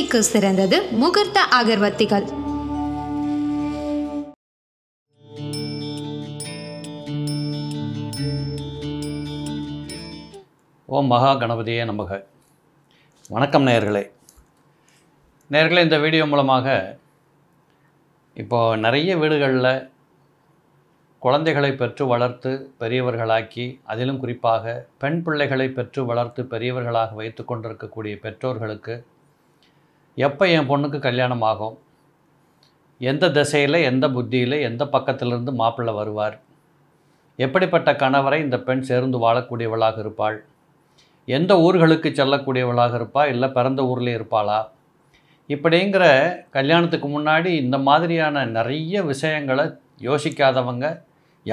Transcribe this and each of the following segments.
சிகிச்சைக்கு சிறந்தது முகூர்த்த அகர்வத்திகள் ஓம் மகா கணபதியே நமக வணக்கம் நேர்களே நேர்களே இந்த வீடியோ மூலமாக இப்போ நிறைய வீடுகளில் குழந்தைகளை பெற்று வளர்த்து பெரியவர்களாக்கி அதிலும் குறிப்பாக பெண் பிள்ளைகளை பெற்று வளர்த்து பெரியவர்களாக வைத்து கொண்டிருக்கக்கூடிய பெற்றோர்களுக்கு எப்போ என் பொண்ணுக்கு கல்யாணம் ஆகும் எந்த திசையில் எந்த புத்தியில் எந்த பக்கத்திலிருந்து மாப்பிள்ளை வருவார் எப்படிப்பட்ட கணவரை இந்த பெண் சேர்ந்து வாழக்கூடியவளாக இருப்பாள் எந்த ஊர்களுக்கு செல்லக்கூடியவளாக இருப்பா இல்லை பிறந்த ஊரில் இருப்பாளா இப்படிங்கிற கல்யாணத்துக்கு முன்னாடி இந்த மாதிரியான நிறைய விஷயங்களை யோசிக்காதவங்க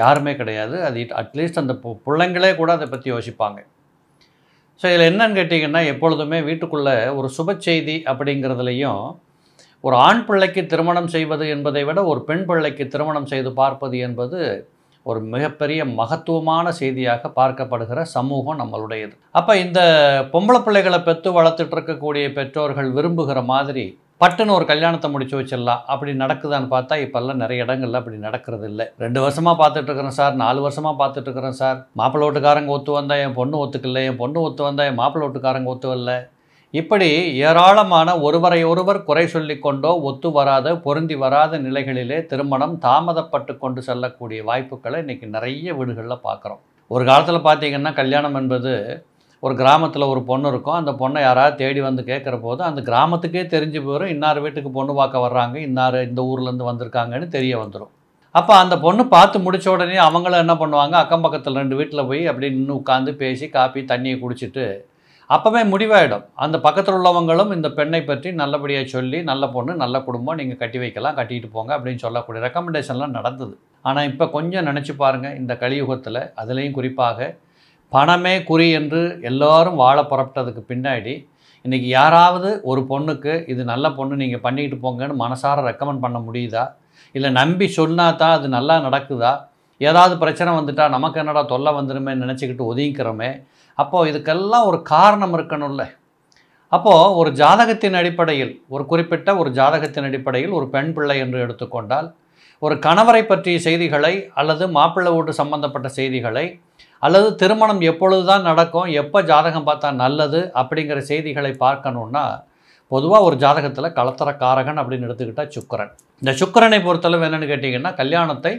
யாருமே கிடையாது அது அட்லீஸ்ட் அந்த பிள்ளைங்களே கூட அதை பற்றி யோசிப்பாங்க ஸோ இதில் என்னன்னு கேட்டிங்கன்னா எப்பொழுதுமே வீட்டுக்குள்ளே ஒரு சுப செய்தி அப்படிங்கிறதுலையும் ஒரு ஆண் பிள்ளைக்கு திருமணம் செய்வது என்பதை விட ஒரு பெண் பிள்ளைக்கு திருமணம் செய்து பார்ப்பது என்பது ஒரு மிகப்பெரிய மகத்துவமான செய்தியாக பார்க்கப்படுகிற சமூகம் நம்மளுடையது அப்போ இந்த பொம்பளை பிள்ளைகளை பெற்று வளர்த்துட்டு இருக்கக்கூடிய பெற்றோர்கள் விரும்புகிற மாதிரி பட்டுன்னு ஒரு கல்யாணத்தை முடிச்சு வச்சிடலாம் அப்படி நடக்குதான்னு பார்த்தா இப்போல்லாம் நிறைய இடங்கள்ல அப்படி நடக்கிறது இல்லை ரெண்டு வருஷமாக பார்த்துட்ருக்குறேன் சார் நாலு வருஷமாக பார்த்துட்ருக்குறேன் சார் மாப்பிள்ள வீட்டுக்காரங்க ஒத்து வந்தால் என் பொண்ணு ஒத்துக்கல என் பொண்ணு ஒத்து வந்தால் என் மாப்பிள்ள வீட்டுக்காரங்க ஒத்து வரல இப்படி ஏராளமான ஒருவரை ஒருவர் குறை சொல்லிக்கொண்டோ ஒத்து வராத பொருந்தி வராத நிலைகளிலே திருமணம் தாமதப்பட்டு கொண்டு செல்லக்கூடிய வாய்ப்புகளை இன்றைக்கி நிறைய வீடுகளில் பார்க்குறோம் ஒரு காலத்தில் பார்த்தீங்கன்னா கல்யாணம் என்பது ஒரு கிராமத்தில் ஒரு பொண்ணு இருக்கும் அந்த பொண்ணை யாராவது தேடி வந்து கேட்குற போது அந்த கிராமத்துக்கே தெரிஞ்சு போயிடும் இன்னார் வீட்டுக்கு பொண்ணு பார்க்க வர்றாங்க இன்னார் இந்த ஊர்லேருந்து வந்திருக்காங்கன்னு தெரிய வந்துடும் அப்போ அந்த பொண்ணு பார்த்து முடித்த உடனே அவங்களும் என்ன பண்ணுவாங்க அக்கம் பக்கத்தில் ரெண்டு வீட்டில் போய் அப்படி நின்று உட்காந்து பேசி காப்பி தண்ணியை குடிச்சிட்டு அப்போவே முடிவாயிடும் அந்த பக்கத்தில் உள்ளவங்களும் இந்த பெண்ணை பற்றி நல்லபடியாக சொல்லி நல்ல பொண்ணு நல்ல குடும்பம் நீங்கள் கட்டி வைக்கலாம் கட்டிட்டு போங்க அப்படின்னு சொல்லக்கூடிய ரெக்கமெண்டேஷன்லாம் நடந்தது ஆனால் இப்போ கொஞ்சம் நினச்சி பாருங்கள் இந்த கலியுகத்தில் அதுலேயும் குறிப்பாக பணமே குறி என்று எல்லோரும் வாழ புறப்பட்டதுக்கு பின்னாடி இன்றைக்கி யாராவது ஒரு பொண்ணுக்கு இது நல்ல பொண்ணு நீங்கள் பண்ணிக்கிட்டு போங்கன்னு மனசார ரெக்கமெண்ட் பண்ண முடியுதா இல்லை நம்பி சொன்னா தான் அது நல்லா நடக்குதா ஏதாவது பிரச்சனை வந்துட்டால் நமக்கு என்னடா தொல்லை வந்துடுமே நினச்சிக்கிட்டு ஒதுங்கிக்கிறோமே அப்போது இதுக்கெல்லாம் ஒரு காரணம் இருக்கணும்ல அப்போது ஒரு ஜாதகத்தின் அடிப்படையில் ஒரு குறிப்பிட்ட ஒரு ஜாதகத்தின் அடிப்படையில் ஒரு பெண் பிள்ளை என்று எடுத்துக்கொண்டால் ஒரு கணவரை பற்றிய செய்திகளை அல்லது மாப்பிள்ளை ஓட்டு சம்பந்தப்பட்ட செய்திகளை அல்லது திருமணம் எப்பொழுது தான் நடக்கும் எப்போ ஜாதகம் பார்த்தா நல்லது அப்படிங்கிற செய்திகளை பார்க்கணுன்னா பொதுவாக ஒரு ஜாதகத்தில் கலத்தரக்காரகன் அப்படின்னு எடுத்துக்கிட்டால் சுக்கரன் இந்த சுக்கரனை பொறுத்தளவு என்னென்னு கேட்டிங்கன்னா கல்யாணத்தை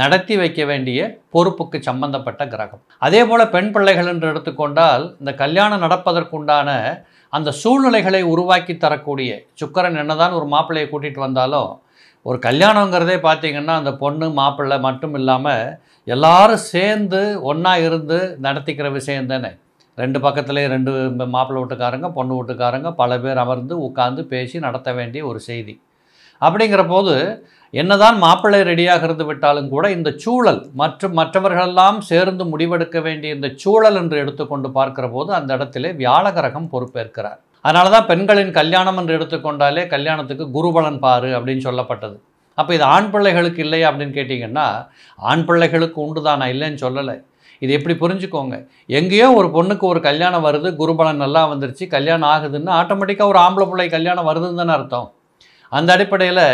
நடத்தி வைக்க வேண்டிய பொறுப்புக்கு சம்பந்தப்பட்ட கிரகம் அதே போல் பெண் பிள்ளைகள் என்று எடுத்துக்கொண்டால் இந்த கல்யாணம் நடப்பதற்குண்டான அந்த சூழ்நிலைகளை உருவாக்கி தரக்கூடிய சுக்கரன் என்னதான் ஒரு மாப்பிள்ளையை கூட்டிகிட்டு வந்தாலும் ஒரு கல்யாணங்கிறதே பார்த்திங்கன்னா அந்த பொண்ணு மாப்பிள்ளை மட்டும் இல்லாமல் எல்லாரும் சேர்ந்து ஒன்றா இருந்து நடத்திக்கிற விஷயம் தானே ரெண்டு பக்கத்துலேயே ரெண்டு மாப்பிள்ளை வீட்டுக்காரங்க பொண்ணு வீட்டுக்காரங்க பல பேர் அமர்ந்து உட்காந்து பேசி நடத்த வேண்டிய ஒரு செய்தி அப்படிங்கிற போது என்னதான் மாப்பிள்ளை ரெடியாகிறது விட்டாலும் கூட இந்த சூழல் மற்றும் மற்றவர்களெல்லாம் சேர்ந்து முடிவெடுக்க வேண்டிய இந்த சூழல் என்று எடுத்துக்கொண்டு பார்க்கிற போது அந்த இடத்திலே வியாழகரகம் பொறுப்பேற்கிறார் அதனால தான் பெண்களின் கல்யாணம் என்று எடுத்துக்கொண்டாலே கல்யாணத்துக்கு குருபலன் பாரு அப்படின்னு சொல்லப்பட்டது அப்போ இது ஆண் பிள்ளைகளுக்கு இல்லையா அப்படின்னு கேட்டிங்கன்னா ஆண் பிள்ளைகளுக்கு உண்டு தான் நான் இல்லைன்னு சொல்லலை இது எப்படி புரிஞ்சுக்கோங்க எங்கேயோ ஒரு பொண்ணுக்கு ஒரு கல்யாணம் வருது குருபலன் நல்லா வந்துருச்சு கல்யாணம் ஆகுதுன்னு ஆட்டோமேட்டிக்காக ஒரு ஆம்பளை பிள்ளை கல்யாணம் வருதுன்னு தானே அர்த்தம் அந்த அடிப்படையில்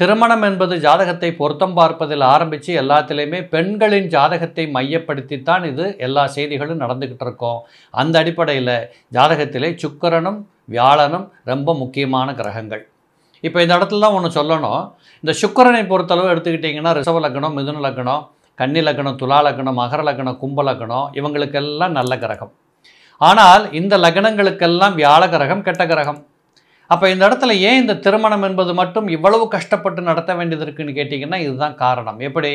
திருமணம் என்பது ஜாதகத்தை பொருத்தம் பார்ப்பதில் ஆரம்பித்து எல்லாத்துலேயுமே பெண்களின் ஜாதகத்தை மையப்படுத்தித்தான் இது எல்லா செய்திகளும் நடந்துக்கிட்டு இருக்கோம் அந்த அடிப்படையில் ஜாதகத்திலே சுக்கரனும் வியாழனும் ரொம்ப முக்கியமான கிரகங்கள் இப்போ இந்த இடத்துல தான் ஒன்று சொல்லணும் இந்த சுக்கரனை பொறுத்தளவு எடுத்துக்கிட்டிங்கன்னா ரிஷவ லக்னம் மிதுன லக்னம் கன்னி லக்னம் துலா லக்னம் மகர லக்னம் கும்ப லக்னம் இவங்களுக்கெல்லாம் நல்ல கிரகம் ஆனால் இந்த லக்னங்களுக்கெல்லாம் வியாழ கிரகம் கெட்ட கிரகம் அப்போ இந்த இடத்துல ஏன் இந்த திருமணம் என்பது மட்டும் இவ்வளவு கஷ்டப்பட்டு நடத்த வேண்டியது இருக்குன்னு கேட்டிங்கன்னா இதுதான் காரணம் எப்படி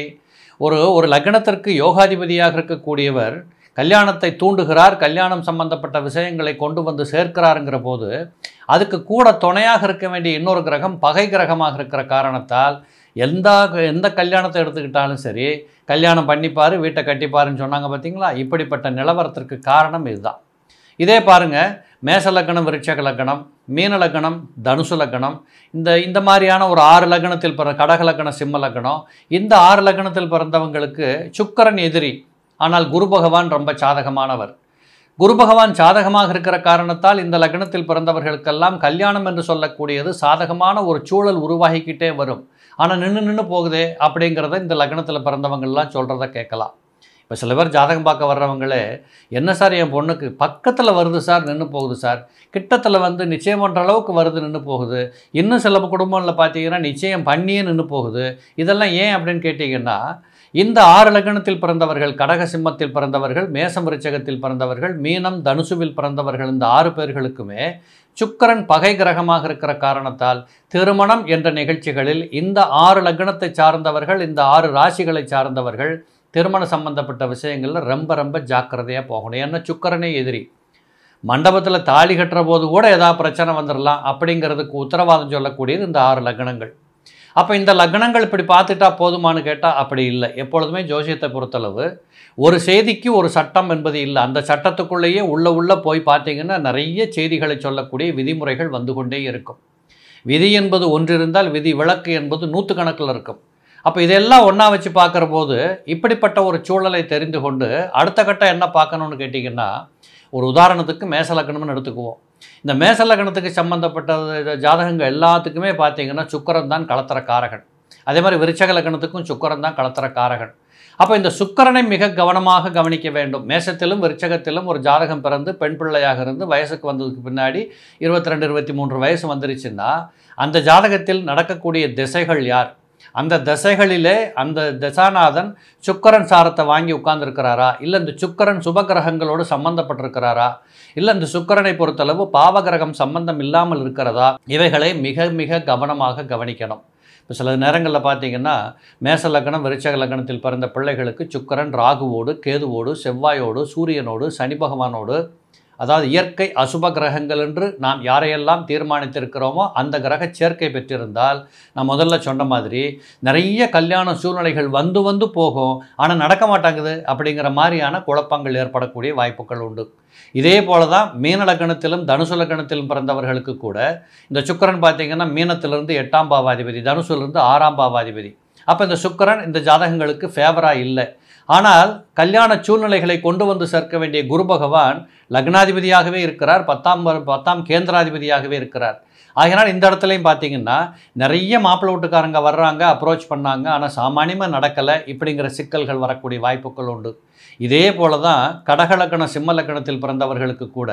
ஒரு ஒரு லக்னத்திற்கு யோகாதிபதியாக இருக்கக்கூடியவர் கல்யாணத்தை தூண்டுகிறார் கல்யாணம் சம்பந்தப்பட்ட விஷயங்களை கொண்டு வந்து சேர்க்கிறாருங்கிற போது அதுக்கு கூட துணையாக இருக்க வேண்டிய இன்னொரு கிரகம் பகை கிரகமாக இருக்கிற காரணத்தால் எந்த எந்த கல்யாணத்தை எடுத்துக்கிட்டாலும் சரி கல்யாணம் பண்ணிப்பார் வீட்டை கட்டிப்பாருன்னு சொன்னாங்க பார்த்தீங்களா இப்படிப்பட்ட நிலவரத்திற்கு காரணம் இதுதான் இதே பாருங்கள் மேச லக்கணம் விருட்ச லக்கணம் மீன லக்கணம் தனுசு லக்கணம் இந்த இந்த மாதிரியான ஒரு ஆறு லக்கணத்தில் பிற கடக லக்கணம் சிம்ம லக்கணம் இந்த ஆறு லக்கணத்தில் பிறந்தவங்களுக்கு சுக்கரன் எதிரி ஆனால் குரு பகவான் ரொம்ப சாதகமானவர் குரு பகவான் சாதகமாக இருக்கிற காரணத்தால் இந்த லக்னத்தில் பிறந்தவர்களுக்கெல்லாம் கல்யாணம் என்று சொல்லக்கூடியது சாதகமான ஒரு சூழல் உருவாகிக்கிட்டே வரும் ஆனால் நின்று நின்று போகுதே அப்படிங்கிறத இந்த லக்னத்தில் பிறந்தவங்கள்லாம் சொல்கிறத கேட்கலாம் இப்போ சில பேர் ஜாதகம் பார்க்க வர்றவங்களே என்ன சார் என் பொண்ணுக்கு பக்கத்தில் வருது சார் நின்று போகுது சார் கிட்டத்தில் வந்து நிச்சயம் பண்ணுற அளவுக்கு வருது நின்று போகுது இன்னும் சில குடும்பங்களில் பார்த்தீங்கன்னா நிச்சயம் பண்ணியே நின்று போகுது இதெல்லாம் ஏன் அப்படின்னு கேட்டிங்கன்னா இந்த ஆறு லக்னத்தில் பிறந்தவர்கள் கடக சிம்மத்தில் பிறந்தவர்கள் மேசம் ரிச்சகத்தில் பிறந்தவர்கள் மீனம் தனுசுவில் பிறந்தவர்கள் இந்த ஆறு பேர்களுக்குமே சுக்கரன் பகை கிரகமாக இருக்கிற காரணத்தால் திருமணம் என்ற நிகழ்ச்சிகளில் இந்த ஆறு லக்னத்தை சார்ந்தவர்கள் இந்த ஆறு ராசிகளை சார்ந்தவர்கள் திருமணம் சம்மந்தப்பட்ட விஷயங்களில் ரொம்ப ரொம்ப ஜாக்கிரதையாக போகணும் ஏன்னா சுக்கரனே எதிரி மண்டபத்தில் தாலி கட்டுற போது கூட ஏதாவது பிரச்சனை வந்துடலாம் அப்படிங்கிறதுக்கு உத்தரவாதம் சொல்லக்கூடியது இந்த ஆறு லக்னங்கள் அப்போ இந்த லக்னங்கள் இப்படி பார்த்துட்டா போதுமானு கேட்டால் அப்படி இல்லை எப்பொழுதுமே ஜோசியத்தை பொறுத்தளவு ஒரு செய்திக்கு ஒரு சட்டம் என்பது இல்லை அந்த சட்டத்துக்குள்ளேயே உள்ளே உள்ளே போய் பார்த்தீங்கன்னா நிறைய செய்திகளை சொல்லக்கூடிய விதிமுறைகள் வந்து கொண்டே இருக்கும் விதி என்பது ஒன்றிருந்தால் விதி விளக்கு என்பது நூற்றுக்கணக்கில் இருக்கும் அப்போ இதெல்லாம் ஒன்றா வச்சு பார்க்குற போது இப்படிப்பட்ட ஒரு சூழலை தெரிந்து கொண்டு அடுத்த கட்டம் என்ன பார்க்கணும்னு கேட்டிங்கன்னா ஒரு உதாரணத்துக்கு மேசலக்கணம்னு எடுத்துக்குவோம் இந்த மேசலக்கணத்துக்கு சம்மந்தப்பட்ட ஜாதகங்கள் எல்லாத்துக்குமே பார்த்தீங்கன்னா சுக்கரம் தான் கலத்தர காரகன் அதே மாதிரி விருச்சக லக்கணத்துக்கும் சுக்கரன் தான் கலத்தர காரகன் அப்போ இந்த சுக்கரனை மிக கவனமாக கவனிக்க வேண்டும் மேசத்திலும் விருச்சகத்திலும் ஒரு ஜாதகம் பிறந்து பெண் பிள்ளையாக இருந்து வயசுக்கு வந்ததுக்கு பின்னாடி இருபத்தி ரெண்டு இருபத்தி மூன்று வயசு வந்துருச்சுன்னா அந்த ஜாதகத்தில் நடக்கக்கூடிய திசைகள் யார் அந்த தசைகளிலே அந்த தசாநாதன் சுக்கரன் சாரத்தை வாங்கி உட்கார்ந்துருக்கிறாரா இல்லை இந்த சுக்கரன் சுப கிரகங்களோடு சம்பந்தப்பட்டிருக்கிறாரா இல்லை இந்த சுக்கரனை பொறுத்தளவு பாவகிரகம் சம்பந்தம் இல்லாமல் இருக்கிறதா இவைகளை மிக மிக கவனமாக கவனிக்கணும் இப்போ சில நேரங்களில் பார்த்தீங்கன்னா மேச லக்னம் விருச்சக லக்னத்தில் பிறந்த பிள்ளைகளுக்கு சுக்கரன் ராகுவோடு கேதுவோடு செவ்வாயோடு சூரியனோடு சனி பகவானோடு அதாவது இயற்கை அசுப கிரகங்கள் என்று நாம் யாரையெல்லாம் தீர்மானித்திருக்கிறோமோ அந்த கிரக சேர்க்கை பெற்றிருந்தால் நான் முதல்ல சொன்ன மாதிரி நிறைய கல்யாண சூழ்நிலைகள் வந்து வந்து போகும் ஆனால் நடக்க மாட்டாங்குது அப்படிங்கிற மாதிரியான குழப்பங்கள் ஏற்படக்கூடிய வாய்ப்புகள் உண்டு இதே போல தான் மீன லக்கணத்திலும் தனுசு லக்கணத்திலும் பிறந்தவர்களுக்கு கூட இந்த சுக்கரன் பார்த்திங்கன்னா மீனத்திலிருந்து எட்டாம் பாவாதிபதி தனுசுலேருந்து ஆறாம் பாவாதிபதி அப்போ இந்த சுக்கரன் இந்த ஜாதகங்களுக்கு ஃபேவராக இல்லை ஆனால் கல்யாண சூழ்நிலைகளை கொண்டு வந்து சேர்க்க வேண்டிய குரு பகவான் லக்னாதிபதியாகவே இருக்கிறார் பத்தாம் பத்தாம் கேந்திராதிபதியாகவே இருக்கிறார் ஆகினால் இந்த இடத்துலையும் பார்த்தீங்கன்னா நிறைய மாப்பிள்ளை வீட்டுக்காரங்க வர்றாங்க அப்ரோச் பண்ணாங்க ஆனால் சாமானியமாக நடக்கலை இப்படிங்கிற சிக்கல்கள் வரக்கூடிய வாய்ப்புகள் உண்டு இதே போல தான் கடகலக்கணம் சிம்ம லக்கணத்தில் பிறந்தவர்களுக்கு கூட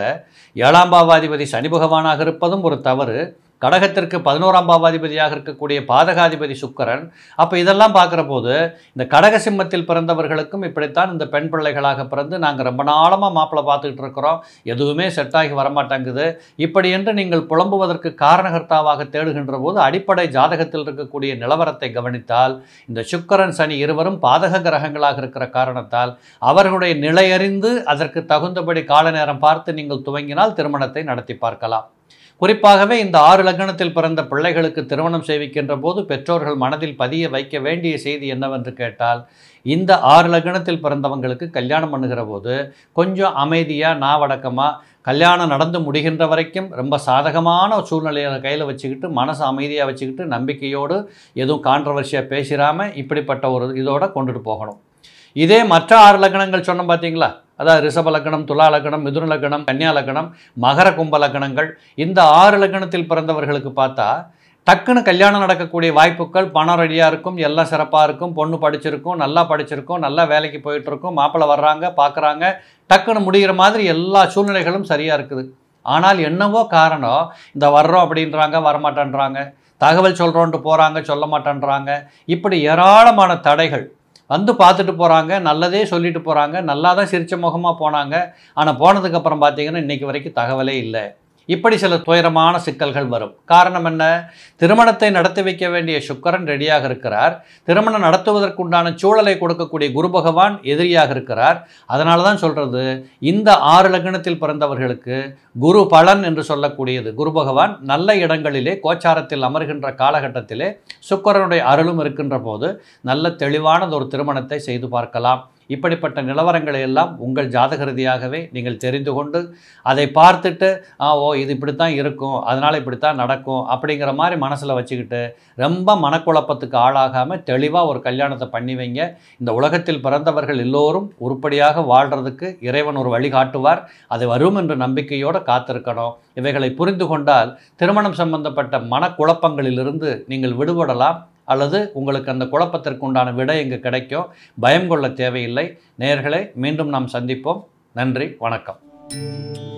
ஏழாம் பாவாதிபதி சனி பகவானாக இருப்பதும் ஒரு தவறு கடகத்திற்கு பதினோராம் பாவாதிபதியாக இருக்கக்கூடிய பாதகாதிபதி சுக்கரன் அப்போ இதெல்லாம் பார்க்குற போது இந்த கடக சிம்மத்தில் பிறந்தவர்களுக்கும் இப்படித்தான் இந்த பெண் பிள்ளைகளாக பிறந்து நாங்கள் ரொம்ப நாளமாக மாப்பிள்ளை பார்த்துக்கிட்டு இருக்கிறோம் எதுவுமே செட்டாகி வரமாட்டேங்குது இப்படி என்று நீங்கள் புலம்புவதற்கு காரணகர்த்தாவாக தேடுகின்ற போது அடிப்படை ஜாதகத்தில் இருக்கக்கூடிய நிலவரத்தை கவனித்தால் இந்த சுக்கரன் சனி இருவரும் பாதக கிரகங்களாக இருக்கிற காரணத்தால் அவர்களுடைய நிலையறிந்து அதற்கு தகுந்தபடி கால நேரம் பார்த்து நீங்கள் துவங்கினால் திருமணத்தை நடத்தி பார்க்கலாம் குறிப்பாகவே இந்த ஆறு லக்னத்தில் பிறந்த பிள்ளைகளுக்கு திருமணம் செய்விக்கின்ற போது பெற்றோர்கள் மனதில் பதிய வைக்க வேண்டிய செய்தி என்னவென்று கேட்டால் இந்த ஆறு லக்னத்தில் பிறந்தவங்களுக்கு கல்யாணம் பண்ணுகிற போது கொஞ்சம் அமைதியாக நாவடக்கமாக கல்யாணம் நடந்து முடிகின்ற வரைக்கும் ரொம்ப சாதகமான சூழ்நிலையை கையில் வச்சுக்கிட்டு மனசு அமைதியாக வச்சுக்கிட்டு நம்பிக்கையோடு எதுவும் கான்ட்ரவர்ஷியாக பேசிடாமல் இப்படிப்பட்ட ஒரு இதோடு கொண்டுட்டு போகணும் இதே மற்ற ஆறு லக்னங்கள் சொன்னோம் பார்த்தீங்களா அதாவது ரிஷப லக்கணம் துலா லக்கணம் மிதுன லக்கணம் கன்னியா லக்கணம் மகர கும்ப லக்கணங்கள் இந்த ஆறு லக்கணத்தில் பிறந்தவர்களுக்கு பார்த்தா டக்குன்னு கல்யாணம் நடக்கக்கூடிய வாய்ப்புகள் பணம் ரெடியாக இருக்கும் எல்லாம் சிறப்பாக இருக்கும் பொண்ணு படிச்சிருக்கும் நல்லா படிச்சிருக்கும் நல்லா வேலைக்கு போயிட்டுருக்கும் மாப்பிள்ளை வர்றாங்க பார்க்குறாங்க டக்குன்னு முடிகிற மாதிரி எல்லா சூழ்நிலைகளும் சரியாக இருக்குது ஆனால் என்னவோ காரணம் இந்த வர்றோம் அப்படின்றாங்க வரமாட்டேன்றாங்க தகவல் சொல்கிறோன்ட்டு போகிறாங்க சொல்ல மாட்டேன்றாங்க இப்படி ஏராளமான தடைகள் வந்து பார்த்துட்டு போகிறாங்க நல்லதே சொல்லிட்டு போகிறாங்க நல்லா தான் சிரித்த முகமாக போனாங்க ஆனால் போனதுக்கப்புறம் பார்த்தீங்கன்னா இன்றைக்கி வரைக்கும் தகவலே இல்லை இப்படி சில துயரமான சிக்கல்கள் வரும் காரணம் என்ன திருமணத்தை நடத்தி வைக்க வேண்டிய சுக்கரன் ரெடியாக இருக்கிறார் திருமணம் நடத்துவதற்குண்டான சூழலை கொடுக்கக்கூடிய குரு பகவான் எதிரியாக இருக்கிறார் அதனால தான் சொல்கிறது இந்த ஆறு லக்னத்தில் பிறந்தவர்களுக்கு குரு பலன் என்று சொல்லக்கூடியது குரு பகவான் நல்ல இடங்களிலே கோச்சாரத்தில் அமர்கின்ற காலகட்டத்திலே சுக்கரனுடைய அருளும் இருக்கின்ற போது நல்ல தெளிவானது ஒரு திருமணத்தை செய்து பார்க்கலாம் இப்படிப்பட்ட நிலவரங்களை எல்லாம் உங்கள் ஜாதக ரீதியாகவே நீங்கள் தெரிந்து கொண்டு அதை பார்த்துட்டு ஆ ஓ இது இப்படித்தான் இருக்கும் அதனால் இப்படித்தான் நடக்கும் அப்படிங்கிற மாதிரி மனசில் வச்சுக்கிட்டு ரொம்ப மனக்குழப்பத்துக்கு ஆளாகாமல் தெளிவாக ஒரு கல்யாணத்தை பண்ணி வைங்க இந்த உலகத்தில் பிறந்தவர்கள் எல்லோரும் உருப்படியாக வாழ்கிறதுக்கு இறைவன் ஒரு வழிகாட்டுவார் அது வரும் என்ற நம்பிக்கையோடு காத்திருக்கணும் இவைகளை புரிந்து கொண்டால் திருமணம் சம்பந்தப்பட்ட மனக்குழப்பங்களிலிருந்து நீங்கள் விடுபடலாம் அல்லது உங்களுக்கு அந்த குழப்பத்திற்கு உண்டான விடை இங்கு கிடைக்கும் பயம் கொள்ள தேவையில்லை நேர்களை மீண்டும் நாம் சந்திப்போம் நன்றி வணக்கம்